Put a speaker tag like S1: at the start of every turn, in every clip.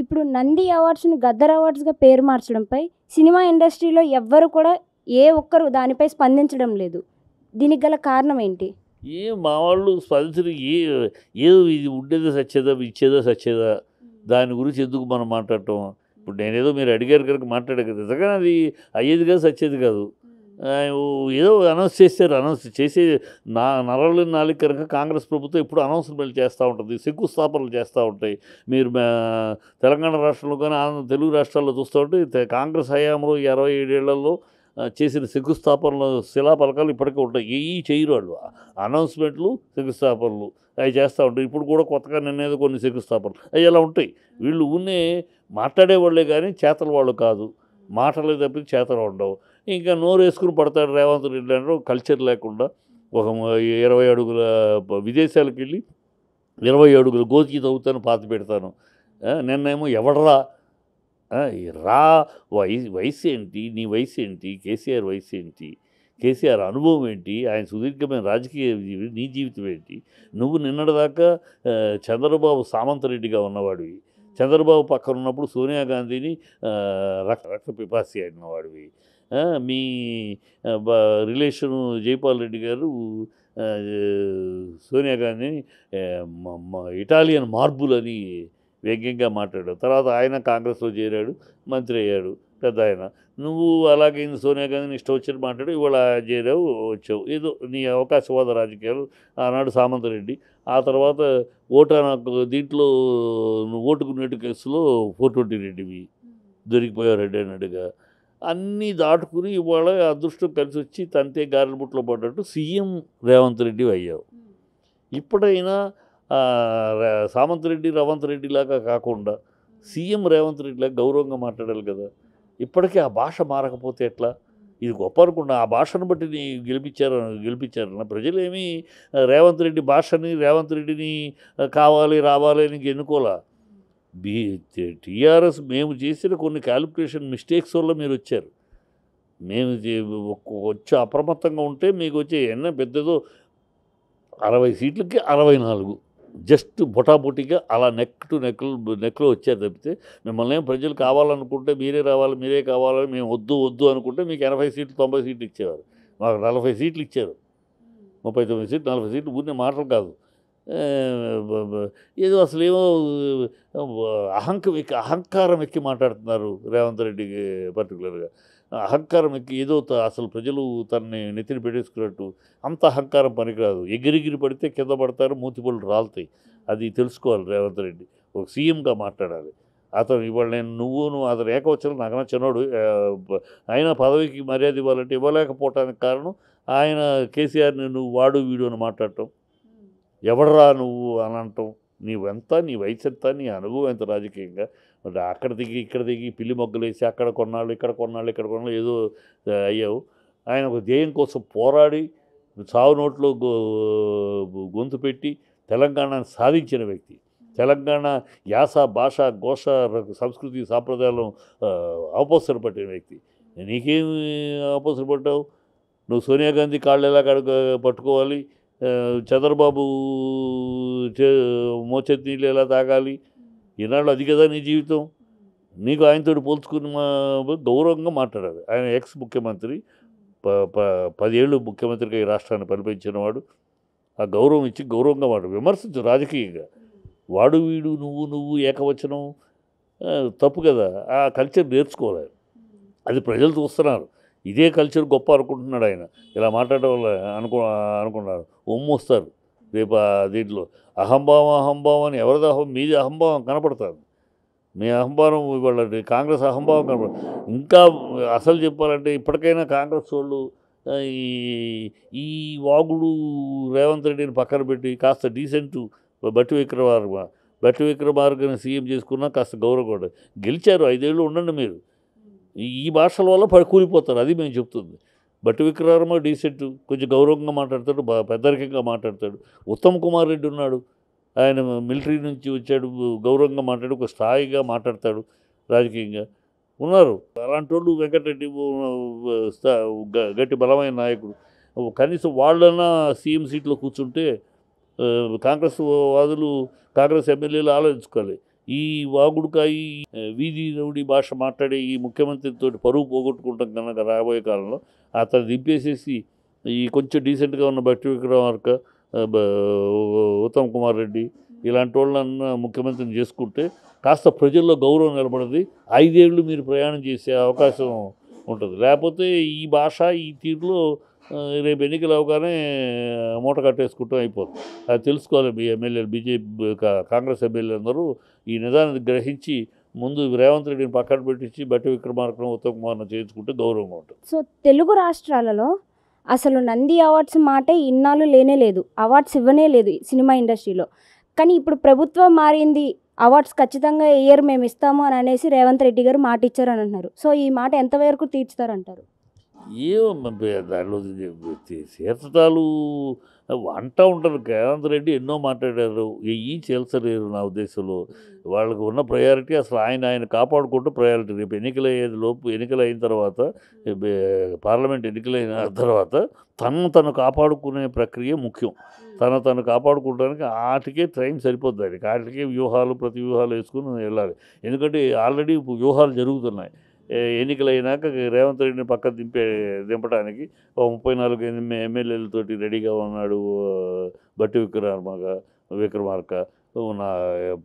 S1: ఇప్పుడు నంది అవార్డ్స్ని గద్దర్ అవార్డ్స్గా పేరు మార్చడంపై సినిమా ఇండస్ట్రీలో ఎవ్వరు కూడా ఏ ఒక్కరు దానిపై స్పందించడం లేదు దీనికి గల కారణం ఏంటి ఏ మా వాళ్ళు స్పందించిన ఏ ఏదో ఇది ఉండేదో సచ్చేదా ఇచ్చేదో సచ్చేదా దాని గురించి ఎందుకు మనం మాట్లాడటం ఇప్పుడు నేనేదో మీరు అడిగారు కనుక మాట్లాడే కదా అది అయ్యేది కాదు సచ్చేది కాదు ఏదో అనౌన్స్ చేశారు అనౌన్స్ చేసే నా నరలు నాలుగు కనుక కాంగ్రెస్ ప్రభుత్వం ఇప్పుడు అనౌన్స్మెంట్ చేస్తూ ఉంటుంది శంకుస్థాపనలు చేస్తూ ఉంటాయి మీరు తెలంగాణ రాష్ట్రంలో కానీ ఆంధ్ర తెలుగు రాష్ట్రాల్లో చూస్తూ ఉంటే కాంగ్రెస్ హయాంలో ఇరవై ఏడేళ్లలో చేసిన శంకుస్థాపనలు శిలాపలకాలు ఇప్పటికే ఉంటాయి ఏ చేయరు వాళ్ళు అనౌన్స్మెంట్లు శంకుస్థాపనలు అవి చేస్తూ ఉంటాయి ఇప్పుడు కూడా కొత్తగా నిన్నేది కొన్ని శంకుస్థాపనలు అవి అలా ఉంటాయి వీళ్ళు ఉన్నే మాట్లాడేవాళ్ళే కానీ చేతల వాళ్ళు కాదు మాటలే తప్పితే చేతలు ఉండవు ఇంకా నోరు వేసుకుని పడతాడు రేవంత్ రెడ్డి అంటే కల్చర్ లేకుండా ఒక ఇరవై అడుగుల విదేశాలకు వెళ్ళి ఇరవై అడుగుల గోతికి తవ్వుతాను పాత పెడతాను నిన్నేమో ఎవడరా రా వై వయసు ఏంటి నీ వయసు ఏంటి కేసీఆర్ వయసు ఏంటి కేసీఆర్ అనుభవం ఏంటి ఆయన సుదీర్ఘమైన రాజకీయ నీ జీవితం ఏంటి నువ్వు నిన్నటిదాకా చంద్రబాబు సామంత రెడ్డిగా ఉన్నవాడివి చంద్రబాబు పక్కన ఉన్నప్పుడు సోనియా గాంధీని రక్త రక్త పిపాసి అయినవాడివి మీ రిలేషను జైపాల్ రెడ్డి గారు సోనియా గాంధీని ఇటాలియన్ మార్బుల్ అని వ్యంగ్యంగా మాట్లాడాడు తర్వాత ఆయన కాంగ్రెస్లో చేరాడు మంత్రి అయ్యాడు పెద్ద ఆయన నువ్వు అలాగే సోనియా గాంధీని ఇష్టం వచ్చినట్టు మాట్లాడు ఇవాళ చేరావు వచ్చావు ఏదో నీ వాద రాజకీయాలు ఆనాడు సామంత రెడ్డి ఆ తర్వాత ఓటా నాకు దీంట్లో నువ్వు ఓటుకున్నట్టు కేసులో ఫోర్ ట్వంటీ రెడ్డివి దొరికిపోయావు రెడ్డి అన్నట్టుగా అన్నీ దాటుకుని ఇవాళ అదృష్టం కలిసి వచ్చి తంతే బుట్లో పడ్డట్టు సీఎం రేవంత్ రెడ్డి అయ్యావు ఇప్పుడైనా సామంత్ రెడ్డి రవంత్ రెడ్డి లాగా కాకుండా సీఎం రేవంత్ రెడ్డిలా గౌరవంగా మాట్లాడాలి కదా ఇప్పటికీ ఆ భాష మారకపోతే ఎట్లా ఇది గొప్ప అనుకున్నా ఆ భాషను బట్టి నీ గెలిపించారు గెలిపించారన్న ప్రజలేమీ రేవంత్ రెడ్డి భాషని రేవంత్ రెడ్డిని కావాలి రావాలి అని ఎన్నుకోలే బీ టీఆర్ఎస్ మేము చేసిన కొన్ని క్యాలిక్యులేషన్ మిస్టేక్స్ వల్ల మీరు వచ్చారు మేము వచ్చి అప్రమత్తంగా ఉంటే మీకు వచ్చే ఎన్న పెద్దదో అరవై సీట్లకి అరవై నాలుగు జస్ట్ బొటాబొటీగా అలా నెక్ టు నెక్ నెక్లో వచ్చారు తప్పితే మిమ్మల్ని ఏం ప్రజలు కావాలనుకుంటే మీరే రావాలి మీరే కావాలని మేము వద్దు వద్దు అనుకుంటే మీకు ఎనభై సీట్లు తొంభై సీట్లు ఇచ్చేవారు మాకు నలభై సీట్లు ఇచ్చారు ముప్పై తొమ్మిది సీట్లు నలభై సీట్లు ఊరిని మాటలు కాదు ఏదో అసలు ఏమో అహంక ఎక్కి అహంకారం ఎక్కి మాట్లాడుతున్నారు రేవంత్ రెడ్డికి పర్టికులర్గా అహంకారం ఎక్కి ఏదో అసలు ప్రజలు తనని నెత్తిని పెట్టేసుకున్నట్టు అంత అహంకారం పనికిరాదు ఎగిరిగిరి పడితే కింద పడతారు మూతిపళ్ళు రాలుతాయి అది తెలుసుకోవాలి రేవంత్ రెడ్డి ఒక సీఎంగా మాట్లాడాలి అతను ఇవాళ నేను నువ్వు నువ్వు అతను ఏకవచ్చిన నాకన్నా చిన్నోడు ఆయన పదవికి మర్యాద ఇవ్వాలంటే ఇవ్వలేకపోవటానికి కారణం ఆయన కేసీఆర్ని నువ్వు వాడు వీడు అని మాట్లాడటం ఎవడరా నువ్వు అని అంటాం నీవెంత నీ వయసు ఎంత నీ అనుభవం ఎంత రాజకీయంగా అక్కడ దిగి ఇక్కడ దిగి పిల్లి మొగ్గలేసి అక్కడ కొన్నాళ్ళు ఇక్కడ కొన్నాళ్ళు ఇక్కడ కొన్నాళ్ళు ఏదో అయ్యావు ఆయన ఒక ధ్యేయం కోసం పోరాడి చావు నోట్లో గొంతు పెట్టి తెలంగాణను సాధించిన వ్యక్తి తెలంగాణ యాస భాష ఘోష సంస్కృతి సాంప్రదాయాలను అవపసర పట్టిన వ్యక్తి నీకేమి అవపసర పట్టావు నువ్వు సోనియా గాంధీ కాళ్ళు ఎలా పట్టుకోవాలి చంద్రబాబు మోచేతి నీళ్ళు ఎలా తాగాలి ఈనాడు అది కదా నీ జీవితం నీకు ఆయనతో పోల్చుకుని గౌరవంగా మాట్లాడాలి ఆయన ఎక్స్ ముఖ్యమంత్రి ప ప పదేళ్ళు ముఖ్యమంత్రిగా ఈ రాష్ట్రాన్ని పరిపించిన వాడు ఆ గౌరవం ఇచ్చి గౌరవంగా వాడు విమర్శించు రాజకీయంగా వాడు వీడు నువ్వు నువ్వు ఏకవచనం తప్పు కదా ఆ కల్చర్ నేర్చుకోవాలి అది ప్రజలు చూస్తున్నారు ఇదే కల్చర్ గొప్ప అనుకుంటున్నాడు ఆయన ఇలా మాట్లాడే వాళ్ళు అనుకు అనుకున్నారు ఉమ్మొస్తారు రేపు దీంట్లో అహంభావం అహంభావం అని ఎవరిది అహం మీది అహంభావం కనపడతారు మీ అహంభావం ఇవాళ కాంగ్రెస్ అహంభావం కనపడ ఇంకా అసలు చెప్పాలంటే ఇప్పటికైనా కాంగ్రెస్ వాళ్ళు ఈ ఈ వాగుడు రేవంత్ రెడ్డిని పక్కన పెట్టి కాస్త డీసెంట్ బట్టి విక్రమార్క బట్టి విక్రమార్గని సీఎం చేసుకున్నా కాస్త గౌరవం గెలిచారు ఐదేళ్ళు ఉండండి మీరు ఈ భాషల వల్ల కూలిపోతారు అది మేము చెప్తుంది భట్టి విక్రమ డీసెట్ కొంచెం గౌరవంగా మాట్లాడతాడు పెద్దరికంగా మాట్లాడతాడు ఉత్తమ్ కుమార్ రెడ్డి ఉన్నాడు ఆయన మిలిటరీ నుంచి వచ్చాడు గౌరవంగా మాట్లాడు ఒక స్థాయిగా మాట్లాడతాడు రాజకీయంగా ఉన్నారు అలాంటి వాళ్ళు వెంకటరెడ్డి గట్టి బలమైన నాయకుడు కనీసం వాళ్ళన్నా సీఎం సీట్లో కూర్చుంటే కాంగ్రెస్ వాదులు కాంగ్రెస్ ఎమ్మెల్యేలు ఆలోచించుకోవాలి ఈ వాగుడుకాయి వీధి రౌడి భాష మాట్లాడే ఈ ముఖ్యమంత్రితో పరువు పోగొట్టుకుంటాం కనుక రాబోయే కాలంలో అతను దింపేసేసి ఈ కొంచెం డీసెంట్గా ఉన్న భట్టి విక్రమార్క ఉత్తమ్ కుమార్ రెడ్డి ఇలాంటి వాళ్ళన్న ముఖ్యమంత్రిని చేసుకుంటే కాస్త ప్రజల్లో గౌరవం నిలబడింది ఐదేళ్ళు మీరు ప్రయాణం చేసే అవకాశం ఉంటుంది లేకపోతే ఈ భాష ఈ తీరులో రేపు ఎన్నికలు అవగానే మూట కట్టేసుకుంటాం అయిపోతుంది అది తెలుసుకోవాలి మీ ఎమ్మెల్యేలు బీజేపీ కాంగ్రెస్ ఎమ్మెల్యే అందరూ ఈ నిజాన్ని గ్రహించి ముందు రేవంత్ రెడ్డిని పక్కన పెట్టించి బట్టి విక్రమార్కం ఉత్తమ కుమార్ చేయించుకుంటే గౌరవంగా ఉంటుంది సో తెలుగు రాష్ట్రాలలో అసలు నంది అవార్డ్స్ మాటే ఇన్నాళ్ళు లేనే లేదు అవార్డ్స్ ఇవ్వనే లేదు సినిమా ఇండస్ట్రీలో కానీ ఇప్పుడు ప్రభుత్వం మారింది అవార్డ్స్ ఖచ్చితంగా ఇయర్ మేము ఇస్తాము అని అనేసి రేవంత్ రెడ్డి గారు మాట ఇచ్చారు అని అంటున్నారు సో ఈ మాట ఎంతవరకు తీర్చుతారంటారు ఏమో దానిలో తీర్థతాలు అంటూ ఉంటారు రేవంత్ రెడ్డి ఎన్నో మాట్లాడారు ఈ చేయలేరు నా ఉద్దేశంలో వాళ్ళకు ఉన్న ప్రయారిటీ అసలు ఆయన ఆయన కాపాడుకుంటూ ప్రయారిటీ రేపు ఎన్నికలు అయ్యేది లోపు ఎన్నికలు అయిన తర్వాత పార్లమెంట్ ఎన్నికలైన తర్వాత తను తను కాపాడుకునే ప్రక్రియ ముఖ్యం తను తను కాపాడుకోవడానికి ఆటికే టైం సరిపోద్ది దానికి ఆటికే వ్యూహాలు ప్రతి వ్యూహాలు వేసుకుని వెళ్ళాలి ఎందుకంటే ఆల్రెడీ వ్యూహాలు జరుగుతున్నాయి ఎన్నికలైనాక రేవంత్ రెడ్డిని పక్క దింపే దింపడానికి ఓ ముప్పై నాలుగు ఎమ్మెల్యేలతో రెడీగా ఉన్నాడు బట్టి విక్రమార్క విక్రమార్క ఉన్న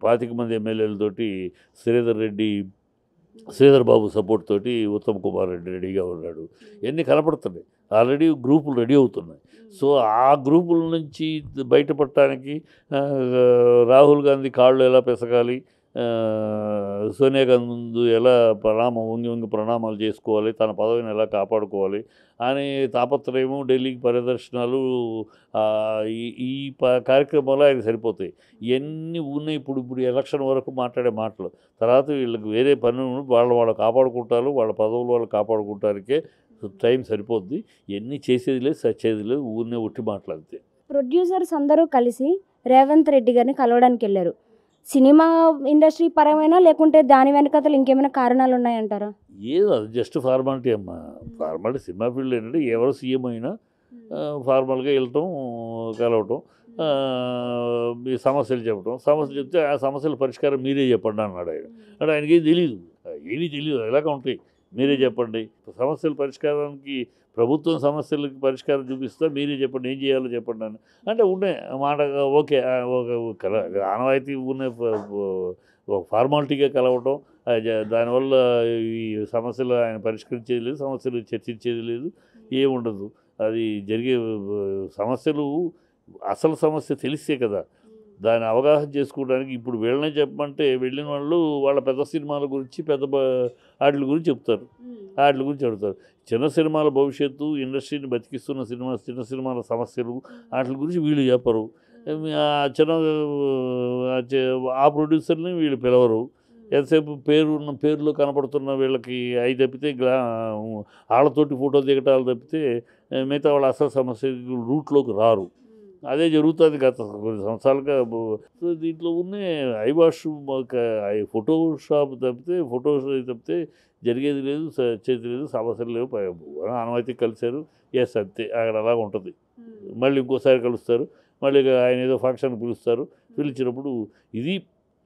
S1: పాతిక మంది ఎమ్మెల్యేలతోటి శ్రీధర్ రెడ్డి శ్రీధర్ బాబు సపోర్ట్ తోటి ఉత్తమ్ కుమార్ రెడ్డి రెడీగా ఉన్నాడు ఎన్ని కనపడుతున్నాయి ఆల్రెడీ గ్రూపులు రెడీ అవుతున్నాయి సో ఆ గ్రూపుల నుంచి బయటపడటానికి రాహుల్ గాంధీ కాళ్ళు ఎలా పెసగాలి సోనియా గాంధీ ముందు ఎలా ప్రణామం ఉంగి ఉంగి ప్రణామాలు చేసుకోవాలి తన పదవిని ఎలా కాపాడుకోవాలి అనే తాపత్రయము ఢిల్లీకి పరిదర్శనాలు ఈ కార్యక్రమాలు ఆయన సరిపోతాయి ఇవన్నీ ఉన్నాయి ఇప్పుడు ఇప్పుడు ఎలక్షన్ వరకు మాట్లాడే మాటలు తర్వాత వీళ్ళకి వేరే పనులు వాళ్ళు వాళ్ళు కాపాడుకుంటారు వాళ్ళ పదవులు వాళ్ళు కాపాడుకుంటానికే టైం సరిపోద్ది ఎన్ని చేసేది లేదు సచ్చేది లేదు ఊరినే ఒట్టి మాట్లాడితే ప్రొడ్యూసర్స్ అందరూ కలిసి రేవంత్ రెడ్డి గారిని కలవడానికి వెళ్ళారు సినిమా ఇండస్ట్రీ పరమైన లేకుంటే దాని వెనకతలు ఇంకేమైనా కారణాలు ఉన్నాయంటారా ఏదో అది జస్ట్ ఫార్మాలిటీ అమ్మ ఫార్మాలిటీ సినిమా ఫీల్డ్ ఏంటంటే ఎవరు సీఎం అయినా ఫార్మల్గా వెళ్ళటం కలవటం మీ సమస్యలు చెప్పడం సమస్యలు చెప్తే ఆ సమస్యల పరిష్కారం మీరే చెప్పండి అన్నాడు ఆయన అంటే ఆయనకి ఏం తెలియదు ఏమీ తెలియదు ఎలాగ ఉంటాయి మీరే చెప్పండి సమస్యల పరిష్కారానికి ప్రభుత్వం సమస్యలకు పరిష్కారం చూపిస్తే మీరే చెప్పండి ఏం చేయాలో చెప్పండి అని అంటే ఉండే మాట ఓకే ఒక కల ఆనవాయితీ ఉన్న ఒక ఫార్మాలిటీగా కలవటం దానివల్ల ఈ సమస్యలు ఆయన పరిష్కరించేది లేదు సమస్యలు చర్చించేది లేదు ఏముండదు అది జరిగే సమస్యలు అసలు సమస్య తెలిస్తే కదా దాన్ని అవగాహన చేసుకోవడానికి ఇప్పుడు వీళ్ళనే చెప్పమంటే వెళ్ళిన వాళ్ళు వాళ్ళ పెద్ద సినిమాల గురించి పెద్ద వాటి గురించి చెప్తారు వాటి గురించి అడుగుతారు చిన్న సినిమాల భవిష్యత్తు ఇండస్ట్రీని బతికిస్తున్న సినిమా చిన్న సినిమాల సమస్యలు వాటి గురించి వీళ్ళు చెప్పరు చిన్న ఆ ప్రొడ్యూసర్ని వీళ్ళు పిలవరు ఎంతసేపు పేరు ఉన్న పేర్లు కనపడుతున్న వీళ్ళకి అవి తప్పితే గ్లా వాళ్ళతోటి ఫోటో దిగటాలు తప్పితే మిగతా వాళ్ళు అసలు సమస్య రూట్లోకి రారు అదే జరుగుతుంది గత కొన్ని సంవత్సరాలుగా సో దీంట్లో ఉన్నే ఐవాష్ ఫోటోషాప్ తప్పితే ఫోటో తప్పితే జరిగేది లేదు చేతి లేదు సమస్యలు లేవు అనుమతి కలిశారు ఎస్ అంతే అక్కడ అలా ఉంటుంది మళ్ళీ ఇంకోసారి కలుస్తారు మళ్ళీ ఆయన ఏదో ఫంక్షన్ పిలుస్తారు పిలిచినప్పుడు ఇది